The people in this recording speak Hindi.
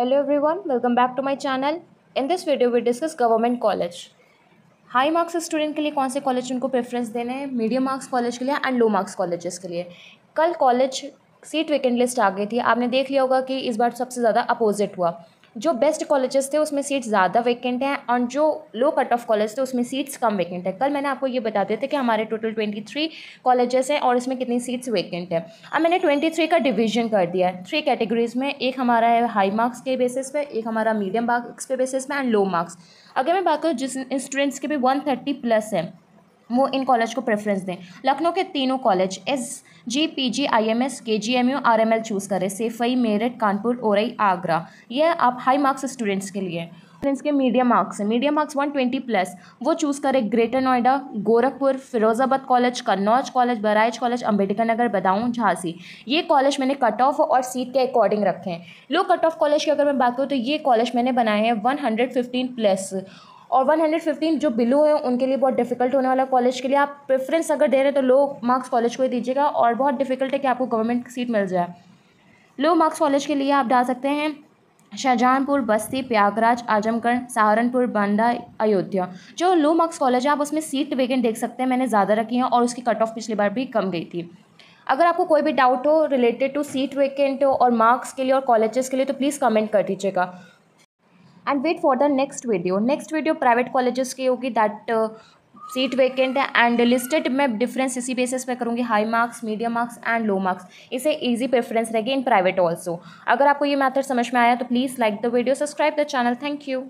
hello everyone welcome back to my channel in this video we discuss government college high marks student के लिए कौन से कॉलेज उनको प्रेफरेंस देने हैं मीडियम मार्क्स कॉलेज के लिए एंड लो मार्क्स कॉलेजेस के लिए कल कॉलेज सीट वेकेंट लिस्ट आ गई थी आपने देख लिया होगा कि इस बार सबसे ज़्यादा अपोजिट हुआ जो बेस्ट कॉलेजेस थे उसमें सीट्स ज़्यादा वैकेंट हैं और जो लो कट ऑफ कॉलेज थे उसमें सीट्स कम वैकेंट है कल मैंने आपको ये बता दिया था कि हमारे टोटल ट्वेंटी थ्री कॉलेजेस हैं और इसमें कितनी सीट्स वैकेंट है अब मैंने ट्वेंटी थ्री का डिवीजन कर दिया है थ्री कैटेगरीज़ में एक हमारा है हाई मार्क्स के बेसिस पे एक हमारा मीडियम मार्क्स के बेसिस पे एंड लो मार्क्स अगर मैं बात करूँ जिस स्टूडेंट्स के भी वन थर्टी प्लस है वो इन कॉलेज को प्रेफरेंस दें लखनऊ के तीनों college S G P G I M S K G M U R M L choose करें सेफई मेरठ कानपुर ओरई आगरा यह आप हाई मार्क्स स्टूडेंट्स के लिए स्टूडेंट्स के मीडियम मार्क्स हैं medium marks one twenty plus वो चूज़ करें greater Noida Gorakhpur Firozabad college Kannauj college बराइज कॉलेज अम्बेडकर नगर बदाऊँ झांसी ये कॉलेज मैंने कट ऑफ और सीट के अकॉर्डिंग रखे हैं लो कट ऑफ कॉलेज की अगर मैं बात करूँ तो ये कॉलेज मैंने बनाए हैं वन हंड्रेड फिफ्टीन प्लस और 115 जो बिलो हैं उनके लिए बहुत डिफिकल्ट होने वाला कॉलेज के लिए आप प्रेफरेंस अगर दे रहे हैं तो लो मार्क्स कॉलेज को ही दीजिएगा और बहुत डिफिकल्ट है कि आपको गवर्नमेंट सीट मिल जाए लो मार्क्स कॉलेज के लिए आप डाल सकते हैं शाहजहानपुर बस्ती प्रयागराज आजमगढ़ सहारनपुर बांदा अयोध्या जो लो मार्क्स कॉलेज है आप उसमें सीट वेकेंट देख सकते हैं मैंने ज़्यादा रखी हैं और उसकी कट ऑफ पिछली बार भी कम गई थी अगर आपको कोई भी डाउट हो रिलेटेड टू सीट वेकेंट हो और मार्क्स के लिए और कॉलेजेस के लिए तो प्लीज़ कमेंट कर दीजिएगा and wait for the next video next video private colleges की होगी दैट सीट वेकेंट है एंड लिस्टेड मैं डिफरेंस इसी बेसिस पे करूँगी high marks medium marks and low marks इसे इजी प्रेफरेंस रहेगी इन प्राइवेट ऑल्सो अगर आपको ये मैथड समझ में आया तो please like the video subscribe the channel thank you